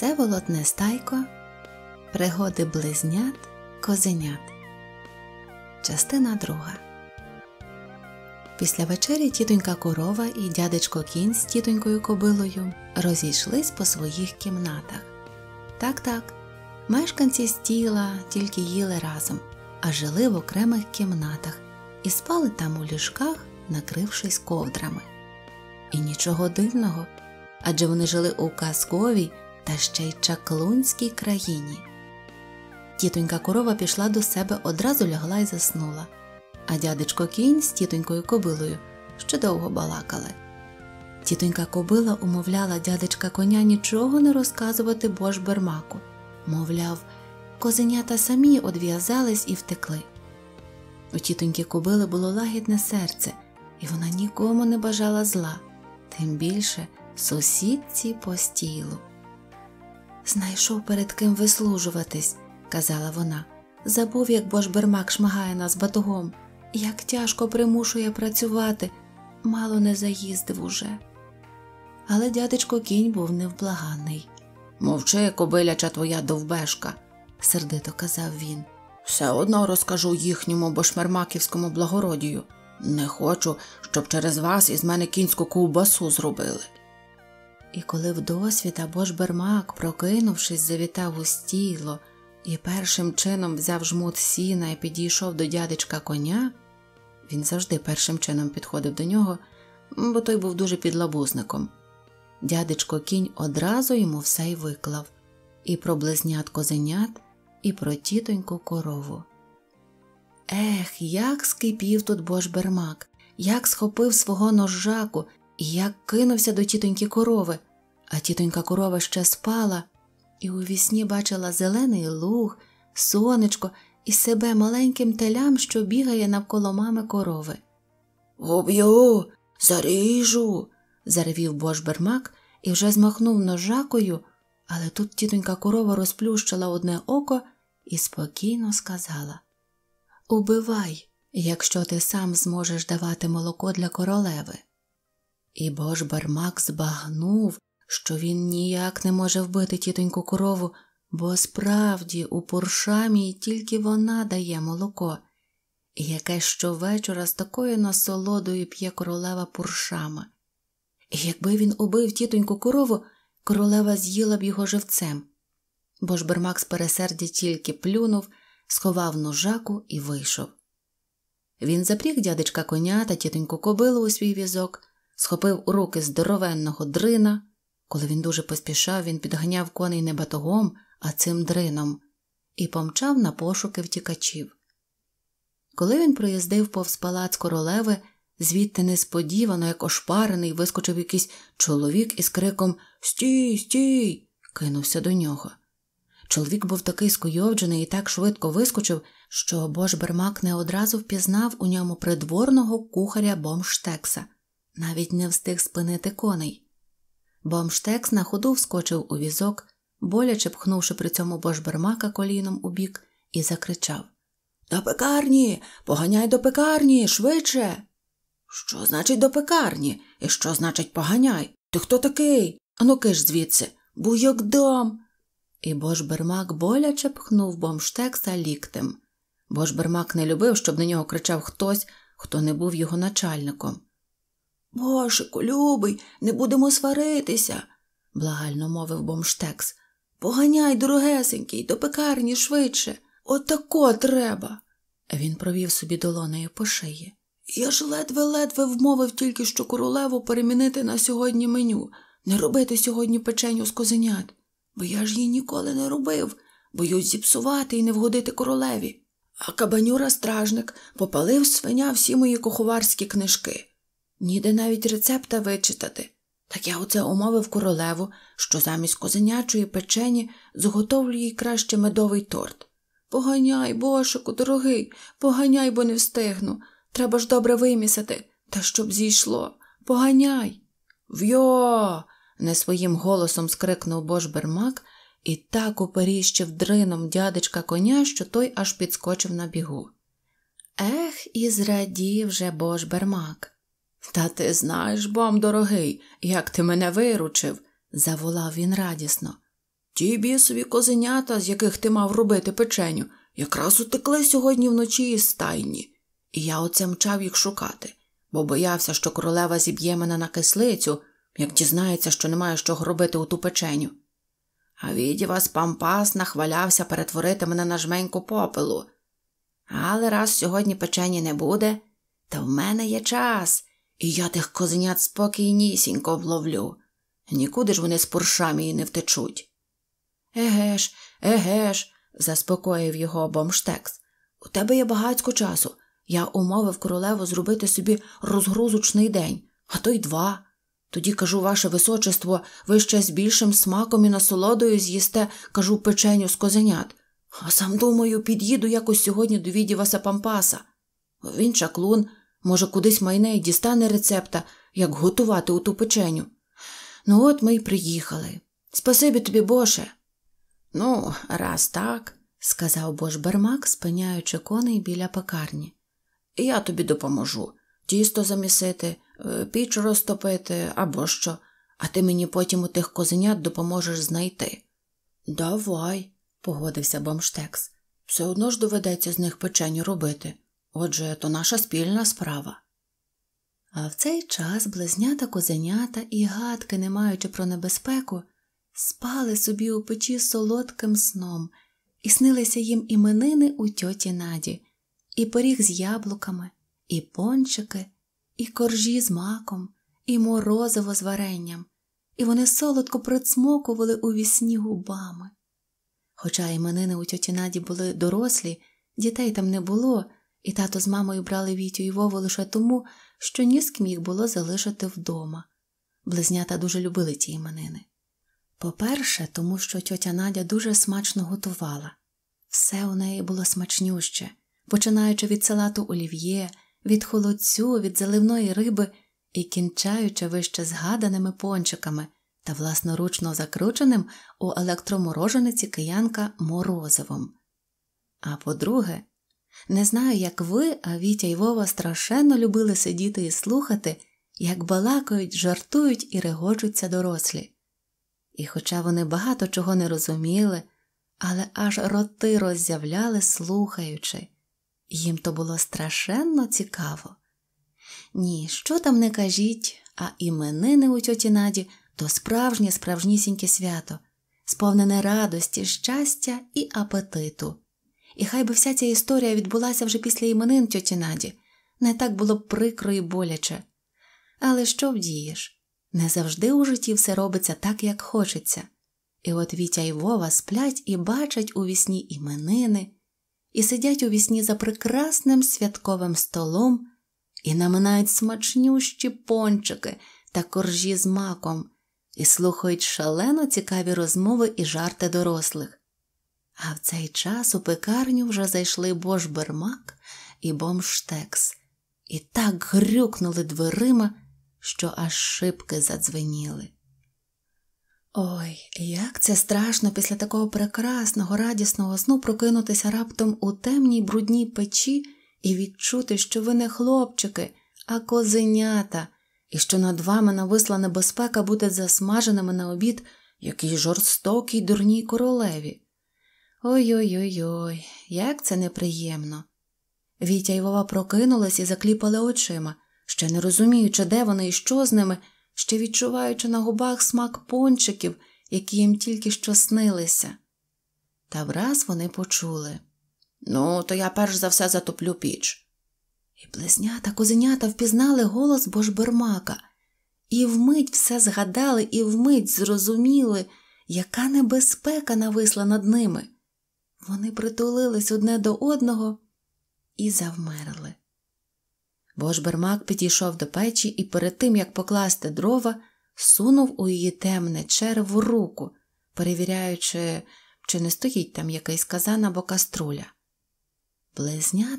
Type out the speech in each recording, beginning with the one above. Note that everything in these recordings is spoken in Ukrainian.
Це волотне стайко, Пригоди близнят Козенят. Частина друга. Після вечері тітонька корова і дядечко кінь з тітонькою кобилою розійшлись по своїх кімнатах. Так так, мешканці з тіла тільки їли разом, а жили в окремих кімнатах і спали там у ліжках, накрившись ковдрами. І нічого дивного адже вони жили у казковій та ще й чаклунській країні. Тітонька корова пішла до себе, одразу лягла і заснула, а дядечко кінь з тітонькою кобилою ще довго балакали. Тітонька кобила умовляла дядечка коня нічого не розказувати бермаку. Мовляв, козенята самі одв'язались і втекли. У тітоньки кобили було лагідне серце, і вона нікому не бажала зла, тим більше сусідці по стілу. Знайшов перед ким вислужуватись, казала вона. Забув, як бошбермак шмагає нас батогом, як тяжко примушує працювати, мало не заїздив уже. Але дядечко кінь був невблаганний. Мовчи, кобиляча твоя довбешка, сердито казав він. Все одно розкажу їхньому бошмермаківському благородію. Не хочу, щоб через вас із мене кінську ковбасу зробили. І коли вдосвіт або ж Бермак, прокинувшись, завітав у стіло і першим чином взяв жмут сіна і підійшов до дядечка коня, він завжди першим чином підходив до нього, бо той був дуже підлабузником. Дядечко кінь одразу йому все й виклав і про близнят козенят, і про тітоньку корову. Ех, як скипів тут божбермак, як схопив свого ножаку і я кинувся до тітоньки корови, а тітонька корова ще спала, і у вісні бачила зелений луг, сонечко і себе маленьким телям, що бігає навколо мами корови. Об'ю, заріжу, заревів Бош Бермак і вже змахнув ножакою, але тут тітонька корова розплющила одне око і спокійно сказала: Убивай, якщо ти сам зможеш давати молоко для королеви. І бо Бармак збагнув, що він ніяк не може вбити тітоньку корову, бо справді у Поршамі тільки вона дає молоко, яке щовечора з такою насолодою п'є королева пуршама. якби він убив тітоньку корову, королева з'їла б його живцем. Бо ж з пересердя тільки плюнув, сховав ножаку і вийшов. Він запріг дядечка коня та тітоньку кобилу у свій візок схопив у руки здоровенного дрина. Коли він дуже поспішав, він підганяв коней не батогом, а цим дрином, і помчав на пошуки втікачів. Коли він проїздив повз палац королеви, звідти несподівано, як ошпарений, вискочив якийсь чоловік із криком Стій, стій! кинувся до нього. Чоловік був такий скуйовджений і так швидко вискочив, що Божбермак не одразу впізнав у ньому придворного кухаря Бомштекса – навіть не встиг спинити коней. Бомштекс на ходу вскочив у візок, боляче пхнувши при цьому божбермака коліном у бік, і закричав До пекарні, поганяй до пекарні, швидше. Що значить до пекарні? І що значить поганяй? Ти хто такий? Ану киш звідси, бо як дам. І божбермак боляче пхнув бомштекса ліктем. Божбермак не любив, щоб на нього кричав хтось, хто не був його начальником. Божику, любий, не будемо сваритися, благально мовив бомштекс. Поганяй, дорогесенький, до пекарні швидше. Отако От треба. Він провів собі долонею по шиї. Я ж ледве-ледве вмовив тільки що королеву перемінити на сьогодні меню, не робити сьогодні печеню з козенят, бо я ж її ніколи не робив, боюсь зіпсувати і не вгодити королеві. А кабанюра стражник попалив свиня всі мої куховарські книжки. Ніде навіть рецепта вичитати. Так я оце умовив королеву, що замість козенячої печені зготовлю їй краще медовий торт. Поганяй, бошику, дорогий, поганяй, бо не встигну. Треба ж добре вимісити, та щоб зійшло. Поганяй. Вйо. не своїм голосом скрикнув бошбермак і так уперіщив дрином дядечка коня, що той аж підскочив на бігу. Ех, і зрадів же Бош Бермак. Та ти знаєш, бом дорогий, як ти мене виручив, заволав він радісно. Ті бісові козенята, з яких ти мав робити печеню, якраз утекли сьогодні вночі із стайні, і я оце мчав їх шукати, бо боявся, що королева зіб'є мене на кислицю, як дізнається, що немає що робити у ту печеню. А відівас пампас нахвалявся перетворити мене на жменьку попелу. Але раз сьогодні печені не буде, то в мене є час. І я тих козенят спокійнісінько вловлю. Нікуди ж вони з поршамії не втечуть. Еге ж, еге ж, заспокоїв його бомштекс. У тебе є багацько часу. Я умовив королеву зробити собі розгрузочний день, а то й два. Тоді, кажу, ваше височество, ви ще з більшим смаком і насолодою з'їсте, кажу, печеню з козенят. А сам думаю, під'їду якось сьогодні до відіваса пампаса. Він чаклун, Може, кудись майне і дістане рецепта, як готувати у ту печеню. Ну, от ми й приїхали. Спасибі тобі, Боже. Ну, раз так, сказав Бош Бермак, спиняючи коней біля пекарні. Я тобі допоможу тісто замісити, е, піч розтопити або що, а ти мені потім у тих козенят допоможеш знайти. Давай, погодився Бомштекс. Все одно ж доведеться з них печеню робити. Отже, то наша спільна справа. А в цей час близнята козенята і гадки, не маючи про небезпеку, спали собі у печі солодким сном, і снилися їм іменини у тьоті Наді, і пиріг з яблуками, і пончики, і коржі з маком, і морозиво з варенням, і вони солодко прицмокували у вісні губами. Хоча іменини у тьоті Наді були дорослі, дітей там не було і тато з мамою брали Вітю і Вову лише тому, що ніск міг було залишити вдома. Близнята дуже любили ті іменини. По-перше, тому що тьотя Надя дуже смачно готувала. Все у неї було смачнюще, починаючи від салату олів'є, від холодцю, від заливної риби і кінчаючи вище згаданими пончиками та власноручно закрученим у електромороженеці киянка морозивом. А по-друге, не знаю, як ви, а Вітя й Вова страшенно любили сидіти і слухати, як балакають, жартують і регочуться дорослі. І хоча вони багато чого не розуміли, але аж роти роззявляли, слухаючи, їм то було страшенно цікаво. Ні, що там не кажіть, а іменини у тьоті Наді то справжнє справжнісіньке свято, сповнене радості, щастя і апетиту. І хай би вся ця історія відбулася вже після іменин тьоті Наді, не так було б прикро і боляче. Але що вдієш? Не завжди у житті все робиться так, як хочеться. І от Вітя і Вова сплять і бачать у вісні іменини, і сидять у вісні за прекрасним святковим столом і наминають смачнющі пончики та коржі з маком, і слухають шалено цікаві розмови і жарти дорослих. А в цей час у пекарню вже зайшли Бошбермак і Бомштекс, і так грюкнули дверима, що аж шибки задзвеніли. Ой, як це страшно після такого прекрасного, радісного сну прокинутися раптом у темній брудній печі і відчути, що ви не хлопчики, а козенята, і що над вами нависла небезпека бути засмаженими на обід який жорстокій дурній королеві. Ой-ой-ой, як це неприємно. Вітя й Вова прокинулись і закліпали очима, ще не розуміючи, де вони і що з ними, ще відчуваючи на губах смак пончиків, які їм тільки що снилися. Та враз вони почули Ну, то я перш за все затоплю піч. І близнята, кузенята впізнали голос Божбермака, і вмить все згадали, і вмить зрозуміли, яка небезпека нависла над ними. Вони притулились одне до одного і завмерли. Божбермак підійшов до печі і перед тим, як покласти дрова, сунув у її темне черву руку, перевіряючи, чи не стоїть там якийсь казан або каструля.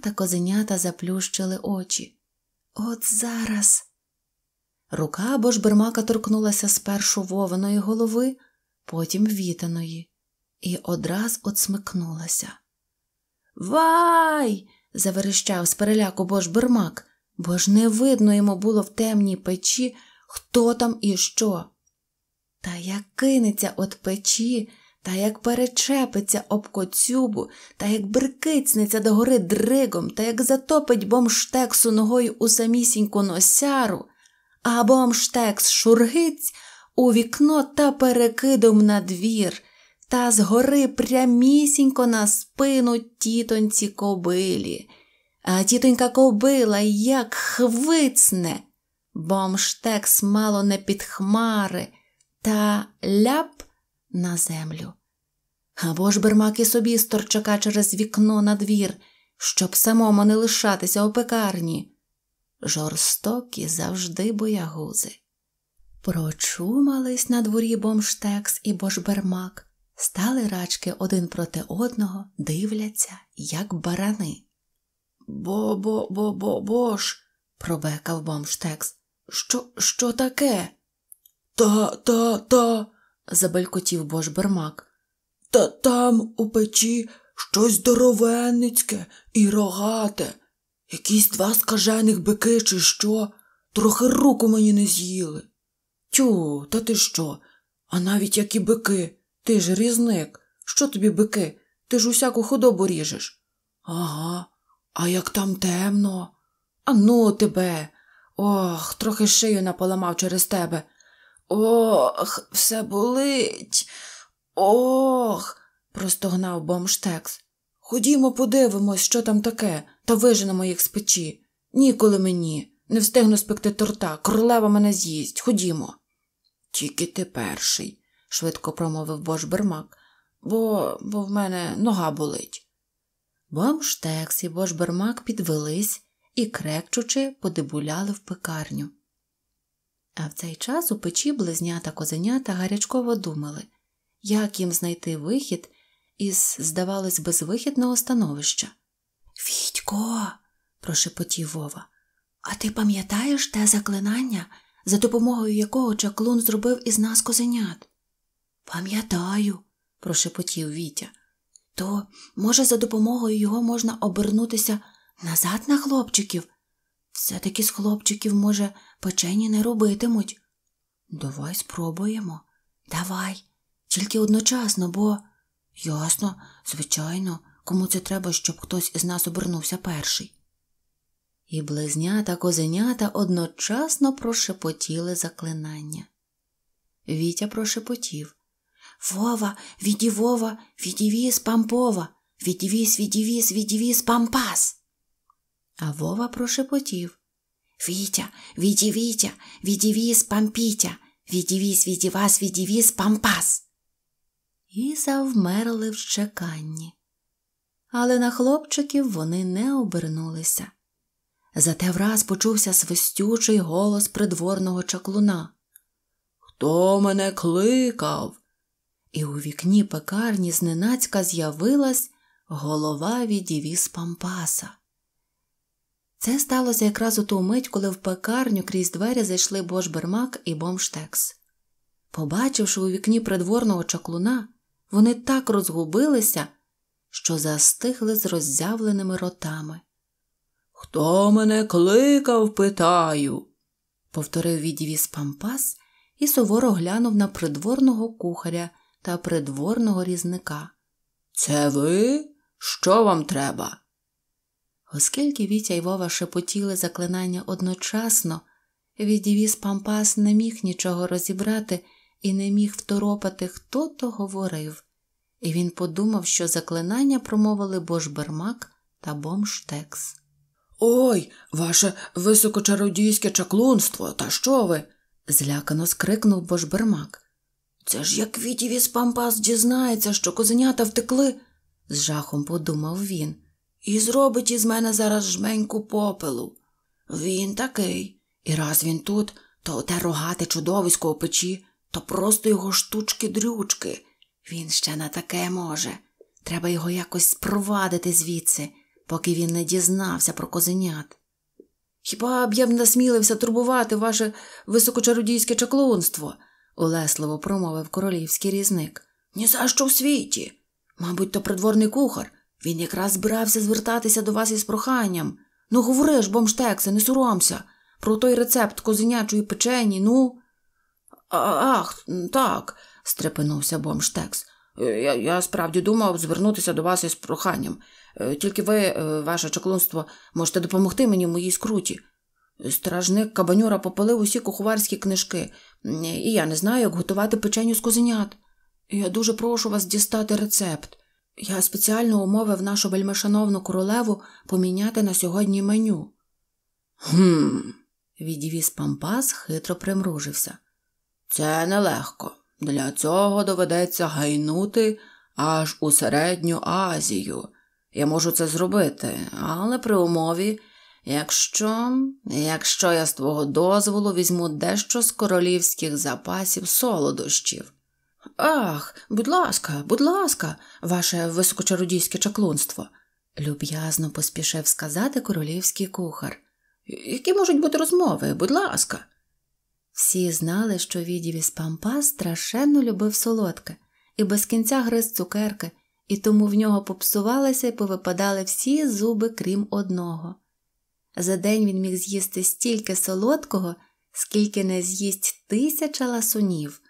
та козенята заплющили очі. От зараз. Рука Божбермака торкнулася спершу вованої голови, потім вітаної і одраз отсмикнулася. Вай! заверещав з переляку бож Бермак, бо ж не видно йому було в темній печі, хто там і що. Та як кинеться от печі, та як перечепиться об коцюбу, та як брикицнеться до гори дригом, та як затопить бомштексу ногою у самісіньку носяру, а бомштекс шургиць у вікно та перекидом на двір, та згори прямісінько на спину тітоньці кобилі. А тітонька кобила як хвицне, бомштекс мало не під хмари та ляп на землю. Або ж Бермак і собі сторчака через вікно на двір, щоб самому не лишатися у пекарні. Жорстокі завжди боягузи. Прочумались на дворі бомштекс і бошбермак, стали рачки один проти одного, дивляться, як барани. Бо бо бо бо бош. пробекав бомштекс. Що що таке? Та та та. забелькотів бош Бермак. Та там у печі щось здоровенницьке і рогате. Якісь два скажених бики, чи що, трохи руку мені не з'їли. Тю, та ти що? А навіть як і бики, ти ж різник. Що тобі бики? Ти ж усяку худобу ріжеш. Ага, а як там темно. А ну тебе. Ох, трохи шию наполамав через тебе. Ох, все болить. Ох. простогнав бомштекс. Ходімо, подивимось, що там таке, та виженемо їх з печі. Ніколи мені. Не встигну спекти торта, королева мене з'їсть. Ходімо. Тільки ти перший, швидко промовив Бош Бермак, бо бо в мене нога болить. Бомштекс і Бош Бермак підвелись і, крекчучи, подебуляли в пекарню. А в цей час у печі близнята козенята гарячково думали, як їм знайти вихід із, здавалось, безвихідного становища. Фідько, прошепотів Вова, а ти пам'ятаєш те заклинання, за допомогою якого чаклун зробив із нас козенят? Пам'ятаю, прошепотів Вітя. То, може, за допомогою його можна обернутися назад на хлопчиків? Все таки з хлопчиків, може, печені не робитимуть. Давай спробуємо. Давай, тільки одночасно, бо. Ясно, звичайно, кому це треба, щоб хтось із нас обернувся перший. І близнята козенята одночасно прошепотіли заклинання. Вітя прошепотів. Вова, Витивова, Витивис, Пампова, Витивис, Витивис, Витивис, Пампас. А Вова прошепотів. Вітя, Вітя, Вітя, Відівіс, Пампітя, Відівіс, Відівас, Відівіс, Пампас. І завмерли в чеканні. Але на хлопчиків вони не обернулися. Зате враз почувся свистючий голос придворного чаклуна. Хто мене кликав? і у вікні пекарні зненацька з'явилась голова від івіс пампаса. Це сталося якраз у ту мить, коли в пекарню крізь двері зайшли Бош і Бомштекс. Побачивши у вікні придворного чаклуна, вони так розгубилися, що застигли з роззявленими ротами. Хто мене кликав, питаю, повторив відівіс пампас і суворо глянув на придворного кухаря, та придворного різника. Це ви? Що вам треба? Оскільки Вітя й Вова шепотіли заклинання одночасно, відівіз Пампас не міг нічого розібрати і не міг второпати, хто то говорив, і він подумав, що заклинання промовили Божбермак та Бомштекс. Ой, ваше високочародійське чаклунство, та що ви? злякано скрикнув Божбермак. Це ж як Вітів із Пампас дізнається, що козенята втекли, з жахом подумав він. І зробить із мене зараз жменьку попелу. Він такий. І раз він тут, то те рогате чудовисько у печі, то просто його штучки дрючки. Він ще на таке може. Треба його якось спровадити звідси, поки він не дізнався про козенят. Хіба б я б насмілився турбувати ваше високочародійське чаклунство? улесливо промовив королівський різник. Ні за що в світі. Мабуть, то придворний кухар. Він якраз збирався звертатися до вас із проханням. Ну, говори ж, бомштексе, не соромся. Про той рецепт козенячої печені, ну. ах, так, стрепенувся бомштекс. «Е, я я справді думав звернутися до вас із проханням. Е, тільки ви, е, ваше чаклунство, можете допомогти мені в моїй скруті. Стражник кабанюра попалив усі куховарські книжки, і я не знаю, як готувати печеню з козенят. Я дуже прошу вас дістати рецепт. Я спеціально умовив нашу вельмишановну королеву поміняти на сьогодні меню. Гм. Відвіз пампас хитро примружився. Це нелегко. Для цього доведеться гайнути аж у середню Азію. Я можу це зробити, але при умові, Якщо якщо я з твого дозволу візьму дещо з королівських запасів солодощів. Ах, будь ласка, будь ласка, ваше високочародійське чаклунство, люб'язно поспішив сказати королівський кухар. Які можуть бути розмови, будь ласка. Всі знали, що відів із пампа страшенно любив солодке і без кінця гриз цукерки, і тому в нього попсувалися і повипадали всі зуби, крім одного. За день він міг з'їсти стільки солодкого, скільки не з'їсть тисяча ласунів,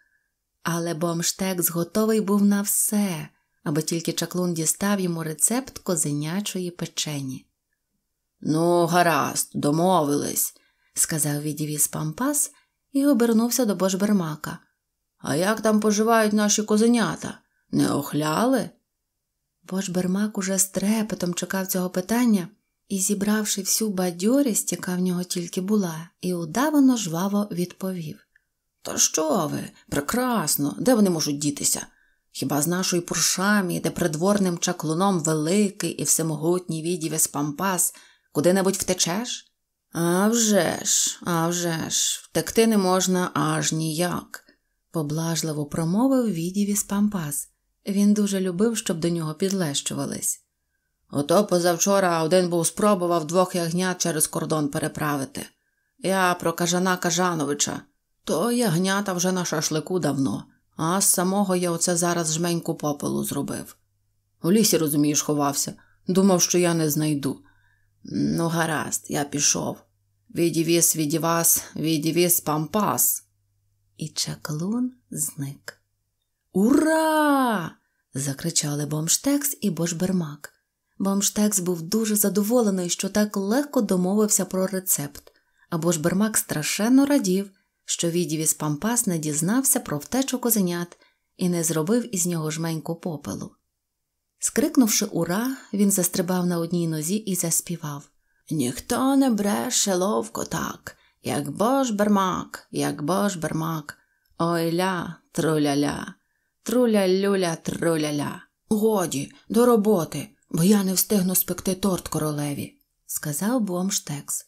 але бомштекс готовий був на все, аби тільки чаклун дістав йому рецепт козенячої печені. Ну, гаразд, домовились, сказав відівіз пампас і обернувся до божбермака. А як там поживають наші козенята? Не охляли? Божбермак уже з чекав цього питання і, зібравши всю бадьорість, яка в нього тільки була, і удавано жваво відповів То що ви? Прекрасно, де вони можуть дітися? Хіба з нашої Пуршамі, де придворним чаклуном великий і всемогутній відівець пампас, куди-небудь втечеш? «А вже ж, а вже ж, втекти не можна аж ніяк, поблажливо промовив відівіс пампас. Він дуже любив, щоб до нього підлещувались. Ото позавчора один був спробував двох ягнят через кордон переправити. Я про кажана Кажановича. То ягнята вже на шашлику давно, а з самого я оце зараз жменьку попелу зробив. У лісі, розумієш, ховався, думав, що я не знайду. Ну, гаразд, я пішов. Відівіс, відівас, відівіс пампас. І чаклун зник. Ура! закричали Бомштекс і Бошбермак. Бомштекс був дуже задоволений, що так легко домовився про рецепт, або ж Бермак страшенно радів, що відівіс Пампас не дізнався про втечу козенят і не зробив із нього жменьку попелу. Скрикнувши ура, він застрибав на одній нозі і заспівав Ніхто не бреше ловко так, як бож Бермак, як бож Бермак, ой ля, труляля, труля люля труляля. Годі, до роботи бо я не встигну спекти торт королеві, сказав Бомштекс.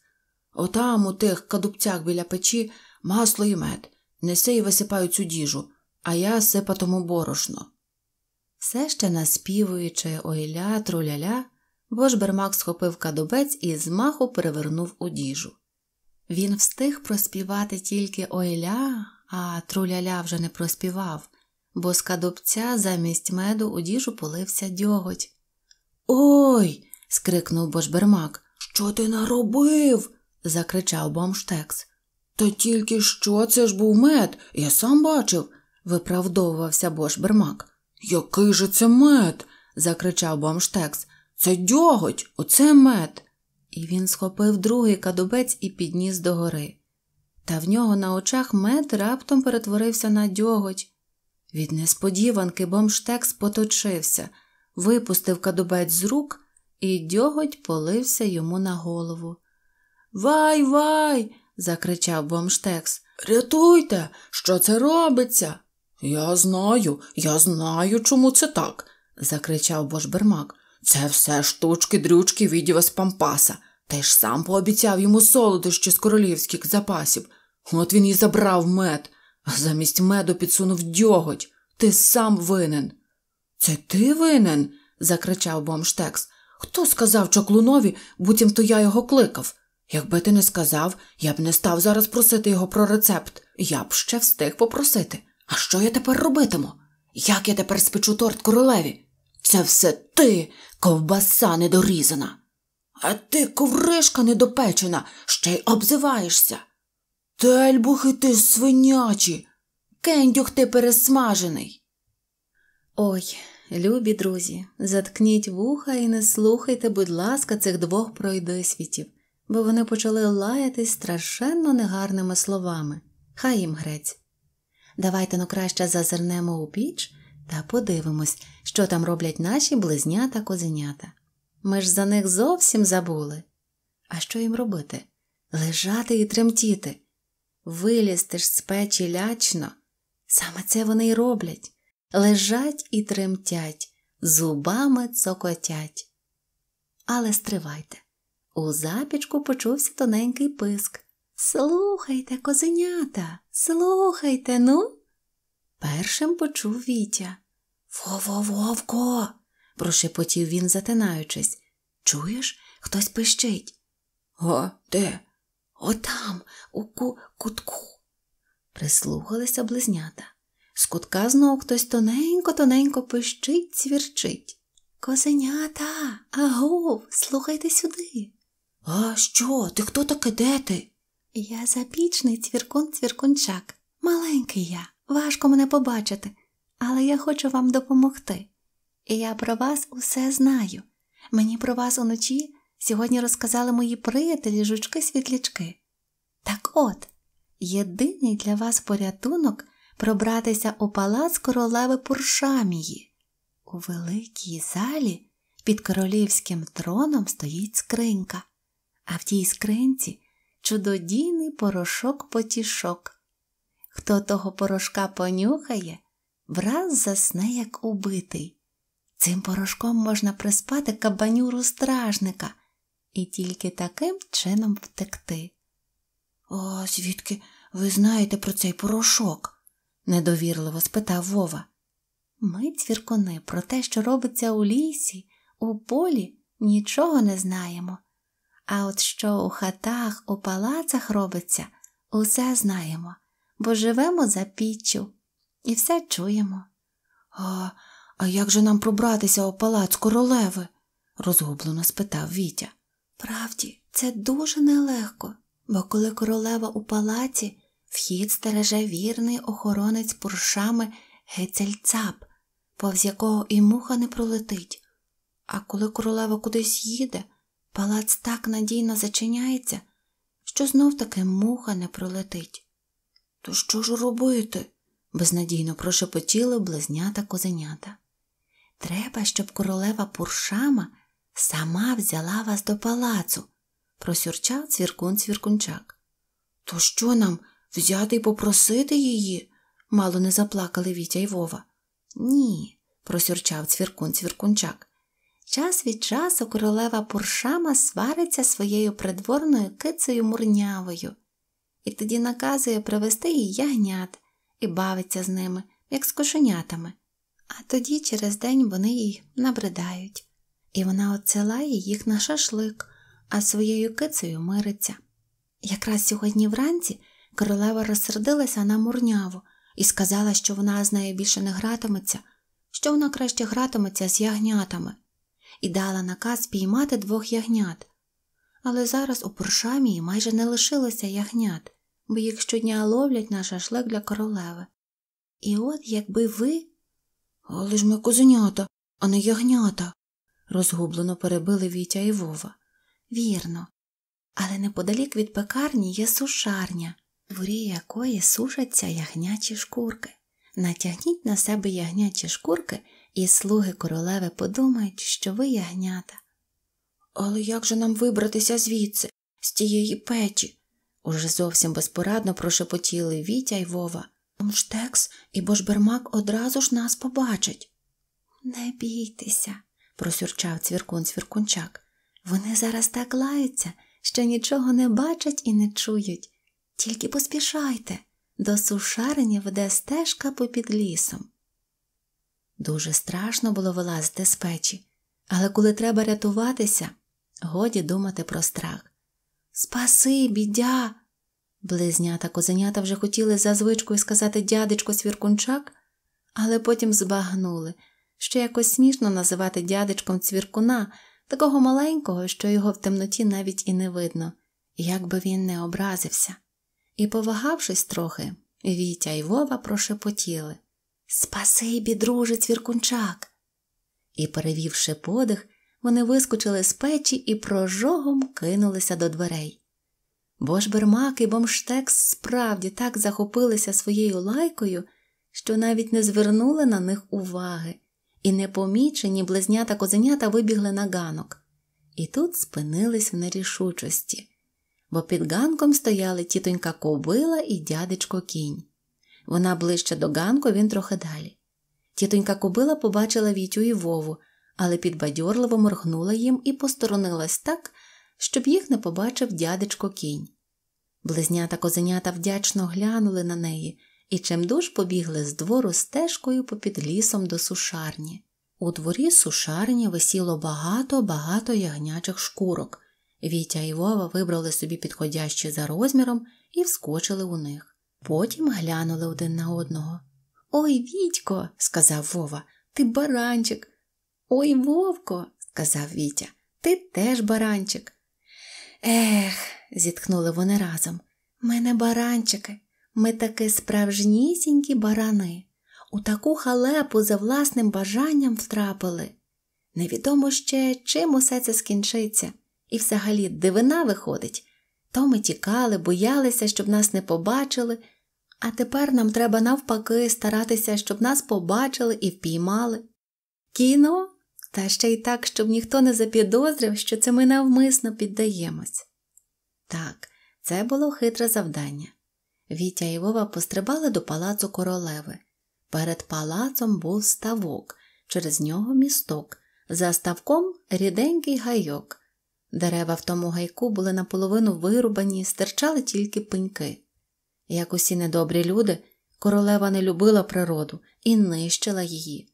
Отам, у тих кадубцях біля печі, масло і мед. Неси і висипаю цю діжу, а я сипатому борошно. Все ще наспівуючи ойля труляля, Бошбермак схопив кадубець і з маху перевернув у діжу. Він встиг проспівати тільки ойля, а труляля вже не проспівав, бо з кадубця замість меду у діжу полився дьоготь. Ой. скрикнув Бошбермак. Що ти наробив? закричав Бомштекс. Та тільки що це ж був мед, я сам бачив, виправдовувався Бошбермак. Який же це мед? закричав Бомштекс. Це дьоготь, оце мед. І він схопив другий кадубець і підніс догори. Та в нього на очах мед раптом перетворився на дьоготь. Від несподіванки бомштекс поточився випустив кадубець з рук і дьоготь полився йому на голову. Вай, вай! закричав бомштекс. Рятуйте, що це робиться? Я знаю, я знаю, чому це так, закричав Божбермак. Це все штучки дрючки відіва з Пампаса. Ти ж сам пообіцяв йому солодощі з королівських запасів. От він і забрав мед, а замість меду підсунув дьоготь. Ти сам винен. Це ти винен? закричав бомштекс. Хто сказав чоклунові, буцімто я його кликав? Якби ти не сказав, я б не став зараз просити його про рецепт. Я б ще встиг попросити. А що я тепер робитиму? Як я тепер спечу торт королеві? Це все ти, ковбаса недорізана. А ти, ковришка недопечена, ще й обзиваєшся. Тельбухи ти свинячі, кендюх ти пересмажений. Ой, Любі друзі, заткніть вуха і не слухайте, будь ласка, цих двох пройдисвітів, бо вони почали лаятись страшенно негарними словами. Хай їм грець. Давайте ну краще зазирнемо у піч та подивимось, що там роблять наші близнята козенята. Ми ж за них зовсім забули. А що їм робити? Лежати і тремтіти. Вилізти ж з печі лячно. Саме це вони й роблять лежать і тремтять, зубами цокотять. Але стривайте. У запічку почувся тоненький писк. Слухайте, козенята, слухайте, ну. Першим почув Вітя. Вово, вовко, прошепотів він, затинаючись. Чуєш, хтось пищить? О, де? Отам, у ку кутку. Прислухалися близнята. З кутка знову хтось тоненько-тоненько пищить, цвірчить. Козенята, агов, слухайте сюди. А що? Ти хто таке де ти? Я запічний цвіркун цвіркунчак. Маленький я, важко мене побачити, але я хочу вам допомогти. І я про вас усе знаю. Мені про вас уночі сьогодні розказали мої приятелі жучки-світлячки. Так от, єдиний для вас порятунок пробратися у палац королеви Пуршамії. У великій залі під королівським троном стоїть скринька, а в тій скринці чудодійний порошок потішок. Хто того порошка понюхає, враз засне, як убитий. Цим порошком можна приспати кабанюру стражника і тільки таким чином втекти. О, звідки ви знаєте про цей порошок? недовірливо спитав Вова. Ми, цвіркуни, про те, що робиться у лісі, у полі, нічого не знаємо. А от що у хатах, у палацах робиться, усе знаємо, бо живемо за піччю і все чуємо. А а як же нам пробратися у палац королеви? розгублено спитав Вітя. Правді, це дуже нелегко, бо коли королева у палаці, Вхід стереже вірний охоронець пуршами гецельцап, повз якого і муха не пролетить. А коли королева кудись їде, палац так надійно зачиняється, що знов таки муха не пролетить. То що ж робити? безнадійно прошепотіли близнята козенята. Треба, щоб королева пуршама сама взяла вас до палацу, просюрчав цвіркун цвіркунчак. То що нам? Взяти і попросити її? Мало не заплакали Вітя й Вова. Ні, просюрчав цвіркун цвіркунчак. Час від часу королева Пуршама свариться своєю придворною кицею мурнявою, і тоді наказує привезти їй ягнят і бавиться з ними, як з кошенятами, а тоді через день вони їй набридають, і вона отсилає їх на шашлик, а своєю кицею мириться. Якраз сьогодні вранці. Королева розсердилася на мурняву і сказала, що вона з нею більше не гратиметься, що вона краще гратиметься з ягнятами, і дала наказ піймати двох ягнят. Але зараз у Поршамії майже не лишилося ягнят, бо їх щодня ловлять на шашлик для королеви. І от якби ви. Але ж ми козенята, а не ягнята, розгублено перебили Вітя і Вова. Вірно, але неподалік від пекарні є сушарня в якої сушаться ягнячі шкурки. Натягніть на себе ягнячі шкурки, і слуги королеви подумають, що ви ягнята. Але як же нам вибратися звідси, з тієї печі? Уже зовсім безпорадно прошепотіли Вітя й Вова. Мштекс і Божбермак одразу ж нас побачать. Не бійтеся, просюрчав цвіркун цвіркунчак. Вони зараз так лаються, що нічого не бачать і не чують. Тільки поспішайте, до сушарині веде стежка попід лісом. Дуже страшно було вилазити з печі, але коли треба рятуватися, годі думати про страх. Спаси, бідя! Близнята козенята вже хотіли за звичкою сказати дядечко Свіркунчак, але потім збагнули, що якось смішно називати дядечком цвіркуна, такого маленького, що його в темноті навіть і не видно, як би він не образився. І, повагавшись трохи, Вітя й Вова прошепотіли Спасибі, друже, цвіркунчак. І, перевівши подих, вони вискочили з печі і прожогом кинулися до дверей. Бо ж Бермак і Бомштекс справді так захопилися своєю лайкою, що навіть не звернули на них уваги, і непомічені близнята козенята вибігли на ганок. І тут спинились в нерішучості бо під ганком стояли тітонька кобила і дядечко кінь. Вона ближче до ганку, він трохи далі. Тітонька кобила побачила Вітю і Вову, але підбадьорливо моргнула їм і посторонилась так, щоб їх не побачив дядечко кінь. Близнята козенята вдячно глянули на неї і чимдуж побігли з двору стежкою попід лісом до сушарні. У дворі сушарні висіло багато багато ягнячих шкурок, Вітя і Вова вибрали собі підходящі за розміром і вскочили у них. Потім глянули один на одного. Ой, Вітько, сказав Вова, ти баранчик. Ой, Вовко, сказав Вітя, ти теж баранчик. Ех, зітхнули вони разом. Ми не баранчики, ми таки справжнісінькі барани. У таку халепу за власним бажанням втрапили. Невідомо ще, чим усе це скінчиться і взагалі дивина виходить. То ми тікали, боялися, щоб нас не побачили, а тепер нам треба навпаки старатися, щоб нас побачили і впіймали. Кіно, та ще й так, щоб ніхто не запідозрив, що це ми навмисно піддаємось. Так, це було хитре завдання. Вітя і Вова пострибали до палацу королеви. Перед палацом був ставок, через нього місток, за ставком ріденький гайок. Дерева в тому гайку були наполовину вирубані, стирчали тільки пеньки. Як усі недобрі люди, королева не любила природу і нищила її.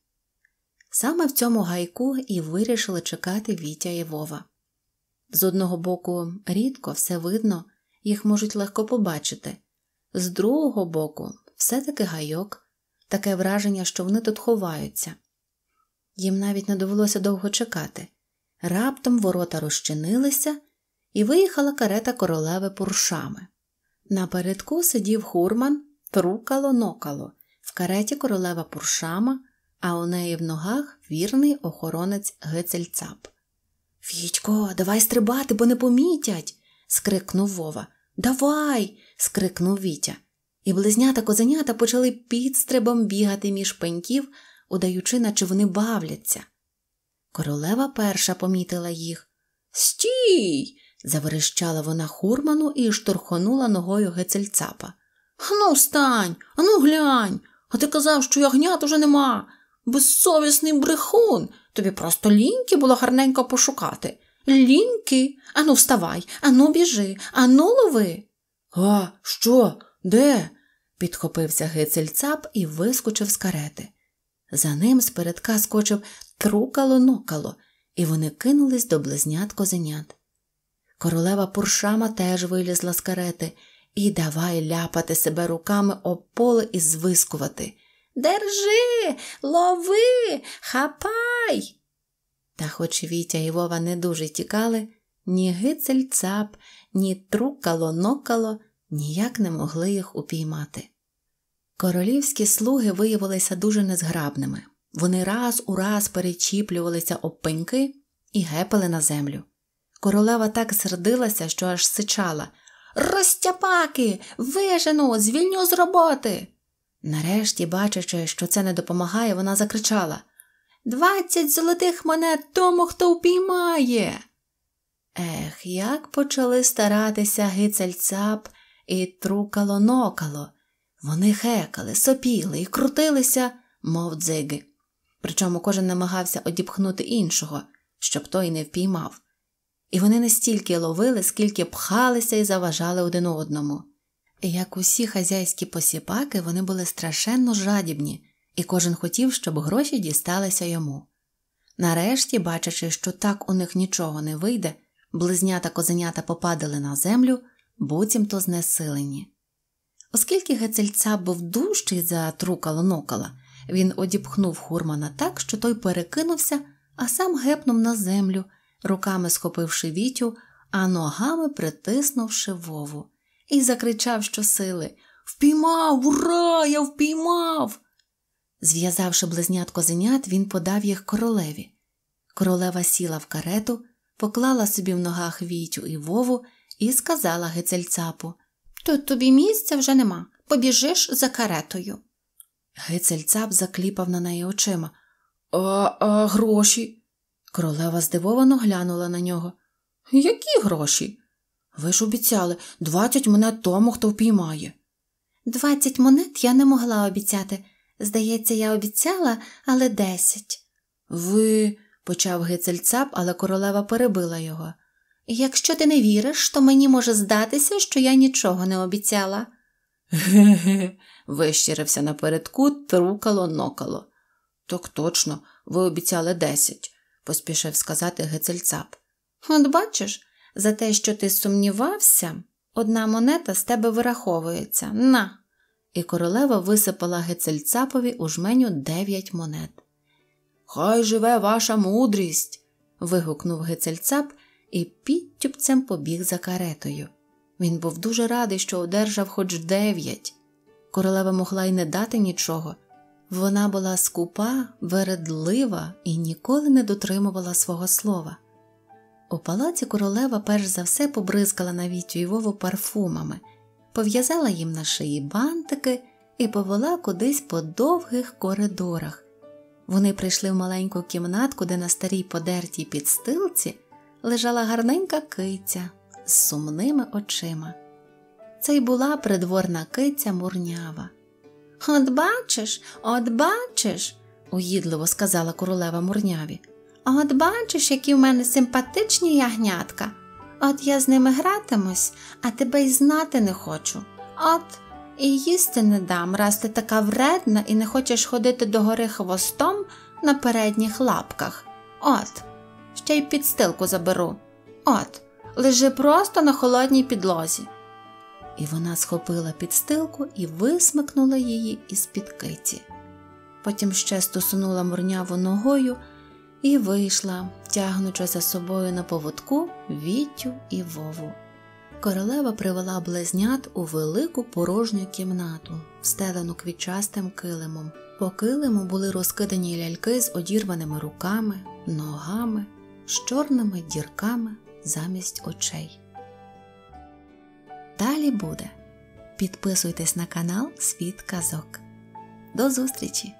Саме в цьому гайку і вирішили чекати Вітя і Вова. З одного боку, рідко все видно, їх можуть легко побачити, з другого боку, все-таки гайок, таке враження, що вони тут ховаються. Їм навіть не довелося довго чекати. Раптом ворота розчинилися, і виїхала карета королеви Пуршами. Напередку сидів хурман, трукало нокало, в кареті королева Пуршама, а у неї в ногах вірний охоронець Гецельцап. Фідько, давай стрибати, бо не помітять. скрикнув Вова. Давай. скрикнув Вітя. І близнята козенята почали підстрибом бігати між пеньків, удаючи, наче вони бавляться. Королева перша помітила їх. Стій. заверещала вона хурману і штурхонула ногою гецельцапа. Ану, встань, ану глянь, а ти казав, що ягнят уже нема. Безсовісний брехун. Тобі просто ліньки було гарненько пошукати. Ліньки, ану вставай, ану біжи, ану лови. А, що? Де? підхопився гицельцап і вискочив з карети. За ним з передка скочив трукало нокало, і вони кинулись до близнят козенят. Королева Пуршама теж вилізла з карети і давай ляпати себе руками об поле і звискувати. Держи, лови, хапай. Та хоч Вітя і Вова не дуже тікали, ні гицель цап, ні трукало нокало ніяк не могли їх упіймати. Королівські слуги виявилися дуже незграбними, вони раз у раз перечіплювалися об пеньки і гепали на землю. Королева так сердилася, що аж сичала Розтяпаки, вижену, звільню з роботи. Нарешті, бачачи, що це не допомагає, вона закричала Двадцять золотих монет тому, хто впіймає. Ех, як почали старатися гицельцап і трукало нокало. Вони хекали, сопіли і крутилися, мов дзиги причому кожен намагався одіпхнути іншого, щоб той не впіймав, і вони не стільки ловили, скільки пхалися і заважали один одному. як усі хазяйські посіпаки, вони були страшенно жадібні, і кожен хотів, щоб гроші дісталися йому. Нарешті, бачачи, що так у них нічого не вийде, близнята козенята попадали на землю, буцімто знесилені. Оскільки гецельця був дужчий за трукало нокала, він одіпхнув Хурмана так, що той перекинувся, а сам гепнув на землю, руками схопивши вітю, а ногами притиснувши вову, і закричав щосили Впіймав, ура! Я впіймав! Зв'язавши близнят козенят, він подав їх королеві. Королева сіла в карету, поклала собі в ногах вітю і вову і сказала гецельцапу Тут тобі місця вже нема. Побіжиш за каретою. Гецельцап закліпав на неї очима. А а гроші? Королева здивовано глянула на нього. Які гроші? Ви ж обіцяли двадцять монет тому, хто впіймає. Двадцять монет я не могла обіцяти. Здається, я обіцяла, але десять. Ви, почав гицельцап, але королева перебила його. Якщо ти не віриш, то мені може здатися, що я нічого не обіцяла. Ге-ге, вищірився напередку, трукало нокало. Так точно, ви обіцяли десять, поспішив сказати Гецельцап. От бачиш, за те, що ти сумнівався, одна монета з тебе вираховується. На. І королева висипала Гецельцапові у жменю дев'ять монет. Хай живе ваша мудрість. вигукнув Гецельцап і підтюпцем побіг за каретою. Він був дуже радий, що одержав хоч дев'ять королева могла й не дати нічого. Вона була скупа, вередлива і ніколи не дотримувала свого слова. У палаці королева перш за все побризкала навіть Івову парфумами, пов'язала їм на шиї бантики і повела кудись по довгих коридорах. Вони прийшли в маленьку кімнатку, де на старій подертій підстилці лежала гарненька киця з сумними очима. Це й була придворна киця мурнява. От бачиш, от бачиш, уїдливо сказала королева мурняві. От бачиш, які в мене симпатичні ягнятка. От я з ними гратимусь, а тебе й знати не хочу. От і їсти не дам, раз ти така вредна і не хочеш ходити до гори хвостом на передніх лапках. От, ще й підстилку заберу. От, лежи просто на холодній підлозі. І вона схопила підстилку і висмикнула її із під киті. Потім ще стосунула мурняву ногою і вийшла, тягнучи за собою на поводку Вітю і Вову. Королева привела близнят у велику порожню кімнату, стелену квітчастим килимом. По килиму були розкидані ляльки з одірваними руками, ногами, з чорними дірками замість очей. Далі буде. Підписуйтесь на канал Світ Казок. До зустрічі!